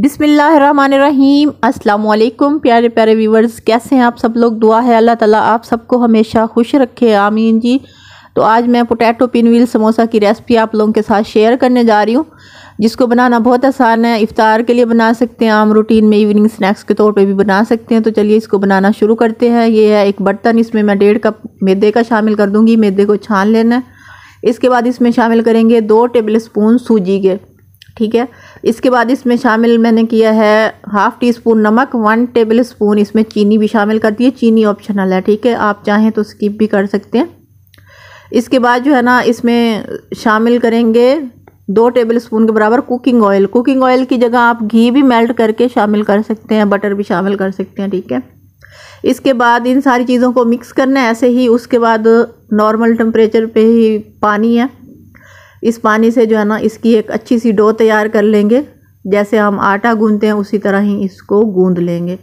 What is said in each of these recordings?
बिसमीम अल्लाम प्यारे प्यारे व्यूवर्स कैसे हैं आप सब लोग दुआ है अल्लाह ताला आप सबको हमेशा खुश रखे आमीन जी तो आज मैं पोटैटो पिनवील समोसा की रेसिपी आप लोगों के साथ शेयर करने जा रही हूँ जिसको बनाना बहुत आसान है इफ़ार के लिए बना सकते हैं आम रूटीन में इवनिंग स्नैक्स के तौर पर भी बना सकते हैं तो चलिए इसको बनाना शुरू करते हैं ये है एक बर्तन इसमें मैं डेढ़ कप मैदे का शामिल कर दूँगी मैदे को छान लेना है इसके बाद इसमें शामिल करेंगे दो टेबल स्पून सूजी के ठीक है इसके बाद इसमें शामिल मैंने किया है हाफ़ टी स्पून नमक वन टेबल स्पून इसमें चीनी भी शामिल कर है चीनी ऑप्शनल है ठीक है आप चाहें तो स्किप भी कर सकते हैं इसके बाद जो है ना इसमें शामिल करेंगे दो टेबल स्पून के बराबर कुकिंग ऑयल कुकिंग ऑयल की जगह आप घी भी मेल्ट करके शामिल कर सकते हैं बटर भी शामिल कर सकते हैं ठीक है इसके बाद इन सारी चीज़ों को मिक्स करना है ऐसे ही उसके बाद नॉर्मल टेम्परेचर पे ही पानी है इस पानी से जो है ना इसकी एक अच्छी सी डो तैयार कर लेंगे जैसे हम आटा गूंदते हैं उसी तरह ही इसको गूंद लेंगे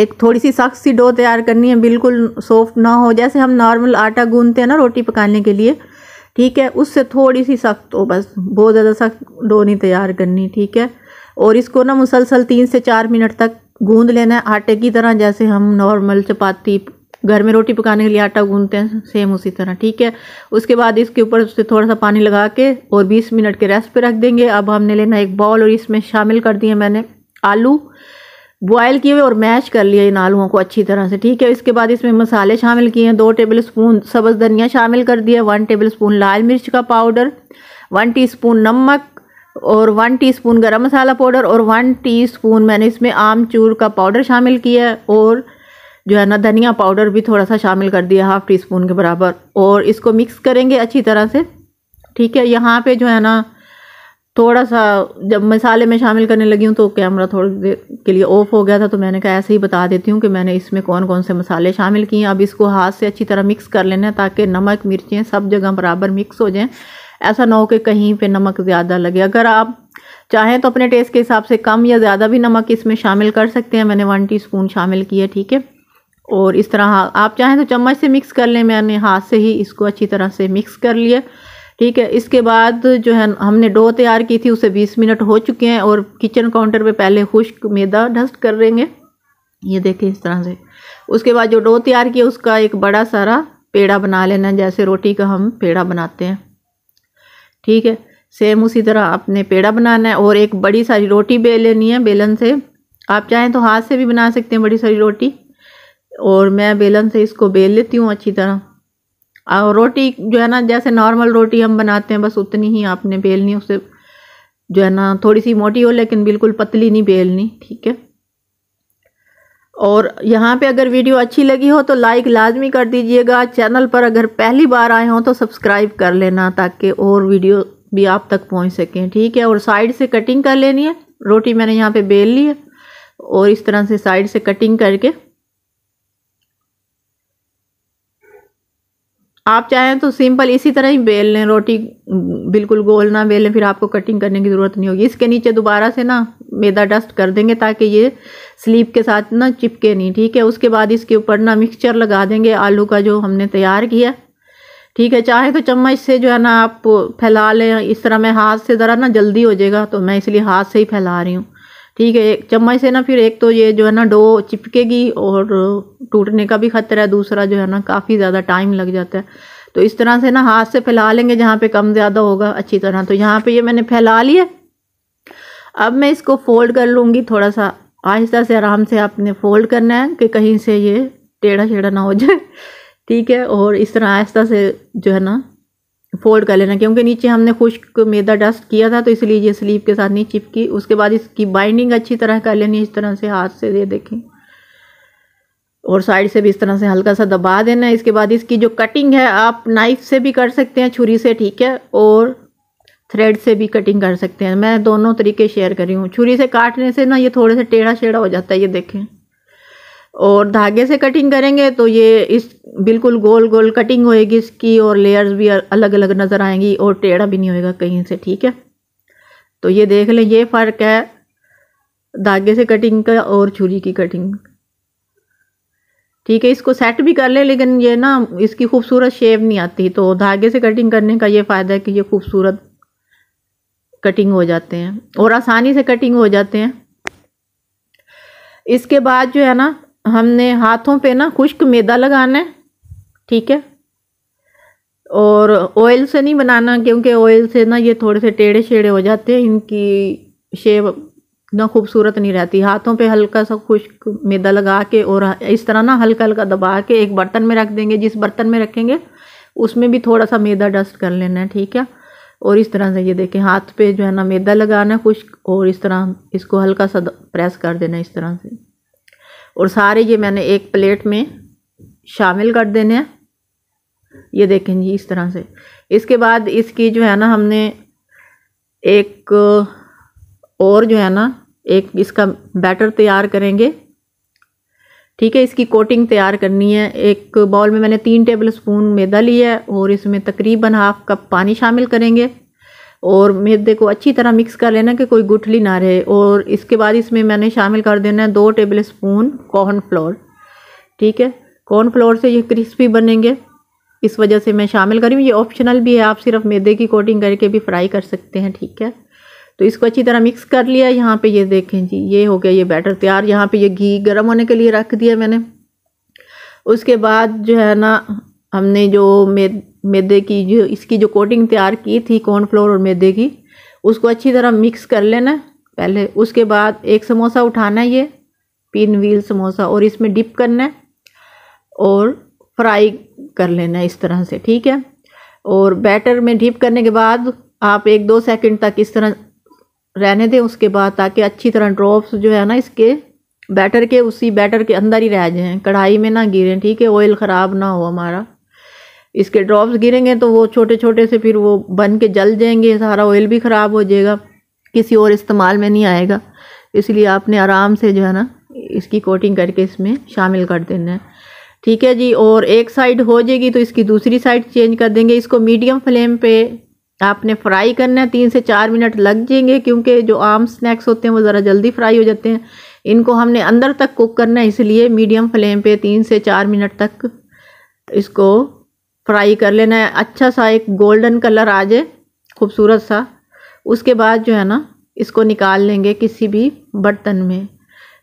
एक थोड़ी सी सख्त सी डो तैयार करनी है बिल्कुल सॉफ्ट ना हो जैसे हम नॉर्मल आटा गूंदते हैं ना रोटी पकाने के लिए ठीक है उससे थोड़ी सी सख्त हो बस बहुत ज़्यादा सख्त डो नहीं तैयार करनी ठीक है और इसको ना मुसलसल तीन से चार मिनट तक गूंद लेना है आटे की तरह जैसे हम नॉर्मल चपाती घर में रोटी पकाने के लिए आटा गूंदते हैं सेम उसी तरह ठीक है उसके बाद इसके ऊपर उससे थोड़ा सा पानी लगा के और 20 मिनट के रेस्ट पे रख देंगे अब हमने लेना एक बॉल और इसमें शामिल कर दिए मैंने आलू बॉयल किए हुए और मैश कर लिए इन आलूओं को अच्छी तरह से ठीक है इसके बाद इसमें मसाले शामिल किए हैं दो टेबल स्पून सब्ज़ धनिया शामिल कर दिया वन टेबल स्पून लाल मिर्च का पाउडर वन स्पून नमक और वन स्पून गर्म मसाला पाउडर और वन स्पून मैंने इसमें आमचूर का पाउडर शामिल किया है और जो है ना धनिया पाउडर भी थोड़ा सा शामिल कर दिया हाफ़ टी स्पून के बराबर और इसको मिक्स करेंगे अच्छी तरह से ठीक है यहाँ पे जो है ना थोड़ा सा जब मसाले में शामिल करने लगी हूँ तो कैमरा थोड़ी देर के लिए ऑफ हो गया था तो मैंने कहा ऐसे ही बता देती हूँ कि मैंने इसमें कौन कौन से मसाले शामिल किए अब इसको हाथ से अच्छी तरह मिक्स कर लेना है ताकि नमक मिर्चें सब जगह बराबर मिक्स हो जाए ऐसा ना हो कि कहीं पे नमक ज़्यादा लगे अगर आप चाहें तो अपने टेस्ट के हिसाब से कम या ज़्यादा भी नमक इसमें शामिल कर सकते हैं मैंने वन टी शामिल किया ठीक है और इस तरह आप चाहें तो चम्मच से मिक्स कर लें मैंने हाथ से ही इसको अच्छी तरह से मिक्स कर लिया ठीक है इसके बाद जो है हमने डो तैयार की थी उसे 20 मिनट हो चुके हैं और किचन काउंटर पे पहले खुश्क मैदा डस्ट कर लेंगे ये देखें इस तरह से उसके बाद जो डो तैयार किया उसका एक बड़ा सारा पेड़ा बना लेना जैसे रोटी का हम पेड़ा बनाते हैं ठीक है सेम उसी तरह आपने पेड़ा बनाना है और एक बड़ी सारी रोटी बेल लेनी है बेलन से आप चाहें तो हाथ से भी बना सकते हैं बड़ी सारी रोटी और मैं बेलन से इसको बेल लेती हूँ अच्छी तरह और रोटी जो है ना जैसे नॉर्मल रोटी हम बनाते हैं बस उतनी ही आपने बेलनी उसे जो है ना थोड़ी सी मोटी हो लेकिन बिल्कुल पतली नहीं बेलनी ठीक है और यहाँ पे अगर वीडियो अच्छी लगी हो तो लाइक लाजमी कर दीजिएगा चैनल पर अगर पहली बार आए हों तो सब्सक्राइब कर लेना ताकि और वीडियो भी आप तक पहुँच सकें ठीक है और साइड से कटिंग कर लेनी है रोटी मैंने यहाँ पर बेल ली है और इस तरह से साइड से कटिंग करके आप चाहें तो सिंपल इसी तरह ही बेल लें रोटी बिल्कुल गोल ना लें फिर आपको कटिंग करने की ज़रूरत नहीं होगी इसके नीचे दोबारा से ना मैदा डस्ट कर देंगे ताकि ये स्लीप के साथ ना चिपके नहीं ठीक है उसके बाद इसके ऊपर ना मिक्सचर लगा देंगे आलू का जो हमने तैयार किया ठीक है चाहे तो चम्मच से जो है ना आप फैला लें इस तरह मैं हाथ से ज़रा ना जल्दी हो जाएगा तो मैं इसलिए हाथ से ही फैला रही हूँ ठीक है एक चम्मच से ना फिर एक तो ये जो है ना डो चिपकेगी और टूटने का भी ख़तरा है दूसरा जो है ना काफ़ी ज़्यादा टाइम लग जाता है तो इस तरह से ना हाथ से फैला लेंगे जहाँ पे कम ज़्यादा होगा अच्छी तरह तो यहाँ पे ये मैंने फैला लिया अब मैं इसको फ़ोल्ड कर लूँगी थोड़ा सा आहिस्ता से आराम से आपने फ़ोल्ड करना है कि कहीं से ये टेढ़ा छेढ़ा ना हो जाए ठीक है और इस तरह आहिस्ता से जो है ना फोल्ड कर लेना क्योंकि नीचे हमने खुश्क मैदा डस्ट किया था तो इसलिए ये स्लीव के साथ नहीं चिपकी उसके बाद इसकी बाइंडिंग अच्छी तरह कर लेनी इस तरह से हाथ से दे देखें और साइड से भी इस तरह से हल्का सा दबा देना इसके बाद इसकी जो कटिंग है आप नाइफ से भी कर सकते हैं छुरी से ठीक है और थ्रेड से भी कटिंग कर सकते हैं मैं दोनों तरीके शेयर कर रही हूँ छुरी से काटने से ना ये थोड़े से टेढ़ा शेढ़ा हो जाता है ये देखें और धागे से कटिंग करेंगे तो ये इस बिल्कुल गोल गोल कटिंग होएगी इसकी और लेयर्स भी अलग अलग नज़र आएंगी और टेढ़ा भी नहीं होएगा कहीं से ठीक है तो ये देख लें ये फ़र्क है धागे से कटिंग का और छुरी की कटिंग ठीक है इसको सेट भी कर लें लेकिन ये ना इसकी खूबसूरत शेप नहीं आती तो धागे से कटिंग करने का ये फ़ायदा है कि ये खूबसूरत कटिंग हो जाते हैं और आसानी से कटिंग हो जाते हैं इसके बाद जो है ना हमने हाथों पे ना खुश्क मैदा लगाना है ठीक है और ऑयल से नहीं बनाना क्योंकि ऑयल से ना ये थोड़े से टेढ़े शेढ़े हो जाते हैं इनकी शेप ना खूबसूरत नहीं रहती हाथों पे हल्का सा खुश्क मैदा लगा के और इस तरह ना हल्का हल्का दबा के एक बर्तन में रख देंगे जिस बर्तन में रखेंगे उसमें भी थोड़ा सा मैदा डस्ट कर लेना है ठीक है और इस तरह से ये देखें हाथ पे जो है ना मैदा लगाना है खुश्क और इस तरह इसको हल्का सा प्रेस कर देना इस तरह से और सारे ये मैंने एक प्लेट में शामिल कर देने हैं ये देखें जी इस तरह से इसके बाद इसकी जो है ना हमने एक और जो है ना एक इसका बैटर तैयार करेंगे ठीक है इसकी कोटिंग तैयार करनी है एक बाउल में मैंने तीन टेबल स्पून मैदा लिया है और इसमें तकरीबन हाफ कप पानी शामिल करेंगे और मैदे को अच्छी तरह मिक्स कर लेना कि कोई गुठली ना रहे और इसके बाद इसमें मैंने शामिल कर देना है दो टेबल स्पून कॉर्नफ्लोर ठीक है कॉर्नफ्लोर से ये क्रिस्पी बनेंगे इस वजह से मैं शामिल करी हूँ ये ऑप्शनल भी है आप सिर्फ मैदे की कोटिंग करके भी फ्राई कर सकते हैं ठीक है तो इसको अच्छी तरह मिक्स कर लिया यहाँ पे ये देखें जी ये हो गया ये बैटर तैयार यहाँ पे ये घी गर्म होने के लिए रख दिया मैंने उसके बाद जो है ना हमने जो मैदे की जो इसकी जो कोटिंग तैयार की थी कॉर्नफ्लोर और मैदे की उसको अच्छी तरह मिक्स कर लेना पहले उसके बाद एक समोसा उठाना है ये पिन व्हील समोसा और इसमें डिप करना है और फ्राई कर लेना इस तरह से ठीक है और बैटर में डीप करने के बाद आप एक दो सेकंड तक इस तरह रहने दें उसके बाद ताकि अच्छी तरह ड्रॉप्स जो है ना इसके बैटर के उसी बैटर के अंदर ही रह जाएं कढ़ाई में ना गिरें ठीक है ऑयल ख़राब ना हो हमारा इसके ड्रॉप्स गिरेंगे तो वो छोटे छोटे से फिर वो बन के जल जाएंगे सारा ऑयल भी ख़राब हो जाएगा किसी और इस्तेमाल में नहीं आएगा इसलिए आपने आराम से जो है ना इसकी कोटिंग करके इसमें शामिल कर देना है ठीक है जी और एक साइड हो जाएगी तो इसकी दूसरी साइड चेंज कर देंगे इसको मीडियम फ्लेम पे आपने फ्राई करना है तीन से चार मिनट लग जाएंगे क्योंकि जो आम स्नैक्स होते हैं वो ज़रा जल्दी फ्राई हो जाते हैं इनको हमने अंदर तक कुक करना है इसलिए मीडियम फ्लेम पे तीन से चार मिनट तक इसको फ्राई कर लेना है अच्छा सा एक गोल्डन कलर आ जाए खूबसूरत सा उसके बाद जो है ना इसको निकाल लेंगे किसी भी बर्तन में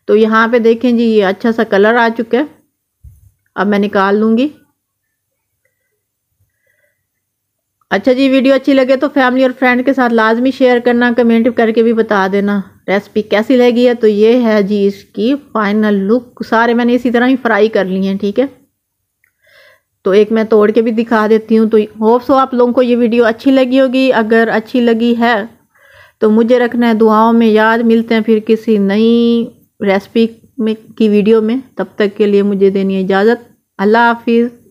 तो यहाँ पे देखें जी ये अच्छा सा कलर आ चुका है अब मैं निकाल लूँगी अच्छा जी वीडियो अच्छी लगे तो फैमिली और फ्रेंड के साथ लाजमी शेयर करना कमेंट करके भी बता देना रेसिपी कैसी लगी है तो ये है जी इसकी फाइनल लुक सारे मैंने इसी तरह ही फ्राई कर लिए हैं ठीक है तो एक मैं तोड़ के भी दिखा देती हूँ तो होप सो आप लोगों को ये वीडियो अच्छी लगी होगी अगर अच्छी लगी है तो मुझे रखना है दुआओं में याद मिलते हैं फिर किसी नई रेसिपी में की वीडियो में तब तक के लिए मुझे देनी है इजाज़त अल्लाह हाफिज़